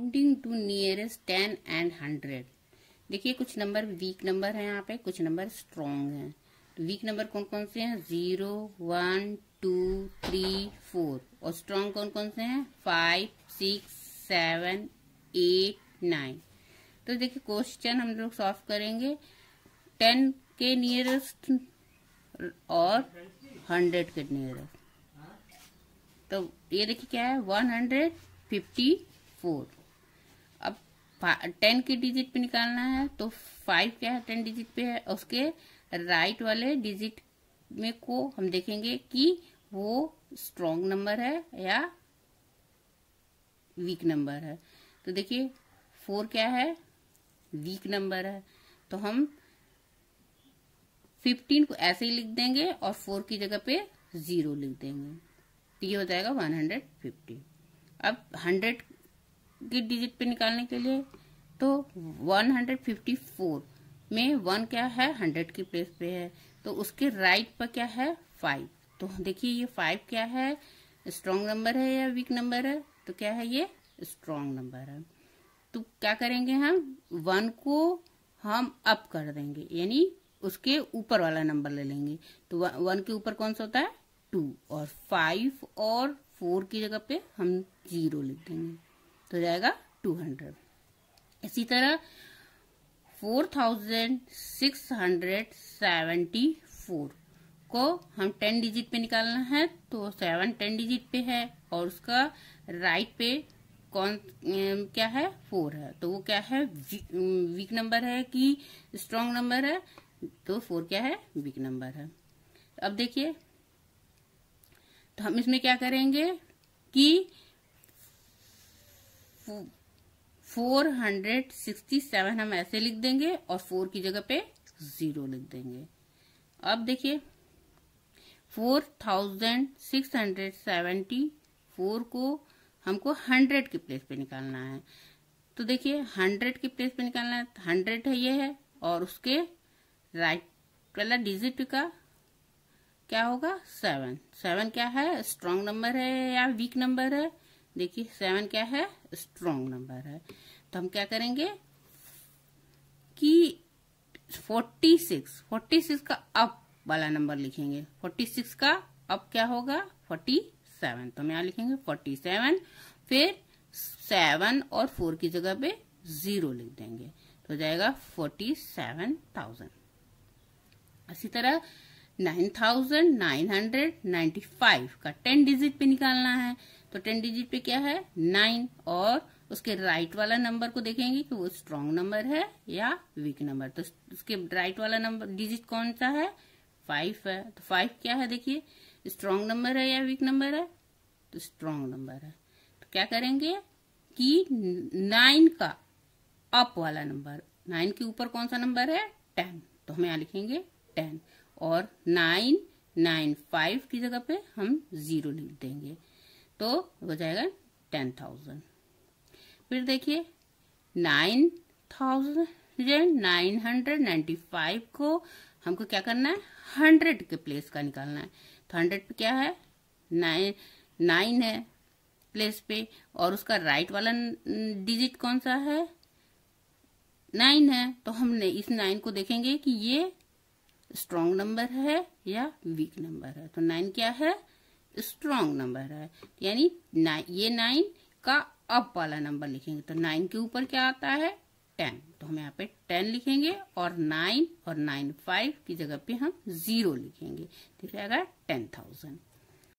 rounding to nearest ten and hundred देखिए कुछ number week number है यहाँ पे कुछ नंबर स्ट्रॉन्ग हैं तो वीक नंबर कौन कौन से हैं zero one two three four और स्ट्रॉन्ग कौन कौन से हैं five six seven eight nine तो देखिए क्वेश्चन हम लोग सॉल्व करेंगे टेन के नियरेस्ट और हंड्रेड के नियरेस्ट तो ये देखिए क्या है one hundred fifty four ten की डिजिट पे निकालना है तो फाइव क्या है टेन डिजिट पे है उसके राइट वाले डिजिट में को हम देखेंगे कि वो स्ट्रॉन्ग नंबर है या वीक नंबर है तो देखिए फोर क्या है वीक नंबर है तो हम फिफ्टीन को ऐसे ही लिख देंगे और फोर की जगह पे जीरो लिख देंगे तो ये हो जाएगा वन हंड्रेड फिफ्टी अब हंड्रेड की डिजिट पे निकालने के लिए तो 154 में वन क्या है हंड्रेड की प्लेस पे है तो उसके राइट पर क्या है फाइव तो देखिए ये फाइव क्या है स्ट्रॉन्ग नंबर है या वीक नंबर है तो क्या है ये स्ट्रॉन्ग नंबर है तो क्या करेंगे हम वन को हम अप कर देंगे यानी उसके ऊपर वाला नंबर ले लेंगे तो वन के ऊपर कौन सा होता है टू और फाइव और फोर की जगह पे हम जीरो लिख देंगे तो जाएगा टू हंड्रेड इसी तरह four thousand six hundred seventy four को हम टेन डिजिट पे निकालना है तो सेवन टेन डिजिट पे है और उसका राइट पे कौन क्या है फोर है तो वो क्या है वीक नंबर है कि स्ट्रांग नंबर है तो फोर क्या है वीक नंबर है अब देखिए तो हम इसमें क्या करेंगे कि फोर हंड्रेड सिक्सटी सेवन हम ऐसे लिख देंगे और फोर की जगह पे जीरो लिख देंगे अब देखिए four thousand six hundred seventy four को हमको हंड्रेड के प्लेस पे निकालना है तो देखिए हंड्रेड के प्लेस पे निकालना है तो हंड्रेड है ये है और उसके राइट वाला डिजिट का क्या होगा सेवन सेवन क्या है स्ट्रांग नंबर है या वीक नंबर है देखिए सेवन क्या है स्ट्रॉन्ग नंबर है तो हम क्या करेंगे कि फोर्टी सिक्स फोर्टी सिक्स का अप वाला नंबर लिखेंगे फोर्टी सिक्स का अप क्या होगा फोर्टी सेवन तो हम यहाँ लिखेंगे फोर्टी सेवन फिर सेवन और फोर की जगह पे जीरो लिख देंगे तो जाएगा फोर्टी सेवन थाउजेंड इसी तरह nine thousand nine hundred ninety five का टेन डिजिट पे निकालना है तो टेन डिजिट पे क्या है नाइन और उसके राइट वाला नंबर को देखेंगे कि वो स्ट्रांग नंबर है या वीक नंबर तो उसके राइट वाला नंबर डिजिट कौन सा है फाइव है तो फाइव क्या है देखिए स्ट्रांग नंबर है या वीक नंबर है तो स्ट्रांग नंबर है तो क्या करेंगे कि नाइन का अप वाला नंबर नाइन के ऊपर कौन सा नंबर है टेन तो हम यहाँ लिखेंगे टेन और नाइन नाइन फाइव की जगह पे हम जीरो लिख देंगे तो हो जाएगा टेन थाउजेंड फिर देखिए nine thousand nine hundred ninety five को हमको क्या करना है हंड्रेड के प्लेस का निकालना है तो हंड्रेड पे क्या है नाइन नाइन है प्लेस पे और उसका राइट वाला डिजिट कौन सा है नाइन है तो हमने इस नाइन को देखेंगे कि ये स्ट्रॉन्ग नंबर है या वीक नंबर है तो नाइन क्या है स्ट्रॉन्ग नंबर है यानी ये नाइन का अप वाला नंबर लिखेंगे तो नाइन के ऊपर क्या आता है टेन तो हम यहाँ पे टेन लिखेंगे और नाइन और नाइन फाइव की जगह पे हम जीरो लिखेंगे ठीक है टेन थाउजेंड